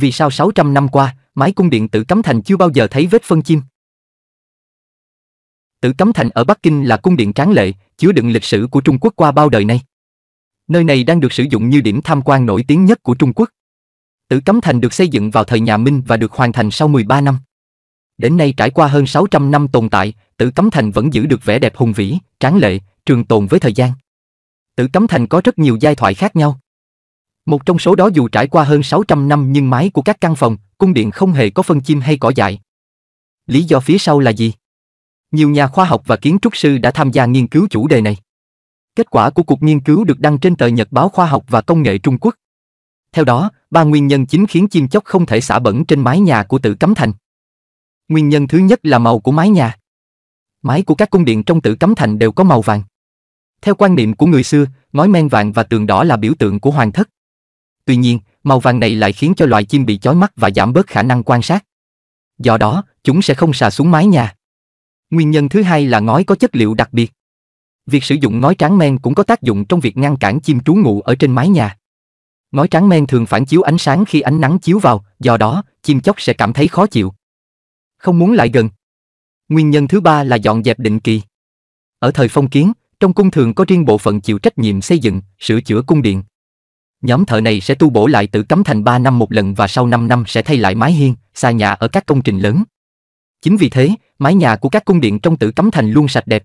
vì sao 600 năm qua, mái cung điện tử cấm thành chưa bao giờ thấy vết phân chim? Tử cấm thành ở Bắc Kinh là cung điện tráng lệ, chứa đựng lịch sử của Trung Quốc qua bao đời nay. Nơi này đang được sử dụng như điểm tham quan nổi tiếng nhất của Trung Quốc. Tử Cấm Thành được xây dựng vào thời nhà Minh và được hoàn thành sau 13 năm. Đến nay trải qua hơn 600 năm tồn tại, Tử Cấm Thành vẫn giữ được vẻ đẹp hùng vĩ, tráng lệ, trường tồn với thời gian. Tử Cấm Thành có rất nhiều giai thoại khác nhau. Một trong số đó dù trải qua hơn 600 năm nhưng mái của các căn phòng, cung điện không hề có phân chim hay cỏ dại. Lý do phía sau là gì? Nhiều nhà khoa học và kiến trúc sư đã tham gia nghiên cứu chủ đề này. Kết quả của cuộc nghiên cứu được đăng trên tờ Nhật báo Khoa học và Công nghệ Trung Quốc. Theo đó, ba nguyên nhân chính khiến chim chóc không thể xả bẩn trên mái nhà của Tử cấm thành. Nguyên nhân thứ nhất là màu của mái nhà. Mái của các cung điện trong Tử cấm thành đều có màu vàng. Theo quan niệm của người xưa, ngói men vàng và tường đỏ là biểu tượng của hoàng thất. Tuy nhiên, màu vàng này lại khiến cho loài chim bị chói mắt và giảm bớt khả năng quan sát. Do đó, chúng sẽ không xà xuống mái nhà. Nguyên nhân thứ hai là ngói có chất liệu đặc biệt. Việc sử dụng ngói tráng men cũng có tác dụng trong việc ngăn cản chim trú ngụ ở trên mái nhà. Ngói tráng men thường phản chiếu ánh sáng khi ánh nắng chiếu vào, do đó, chim chóc sẽ cảm thấy khó chịu. Không muốn lại gần. Nguyên nhân thứ ba là dọn dẹp định kỳ. Ở thời phong kiến, trong cung thường có riêng bộ phận chịu trách nhiệm xây dựng, sửa chữa cung điện, Nhóm thợ này sẽ tu bổ lại tử cấm thành 3 năm một lần và sau 5 năm sẽ thay lại mái hiên, xa nhà ở các công trình lớn. Chính vì thế, mái nhà của các cung điện trong tử cấm thành luôn sạch đẹp.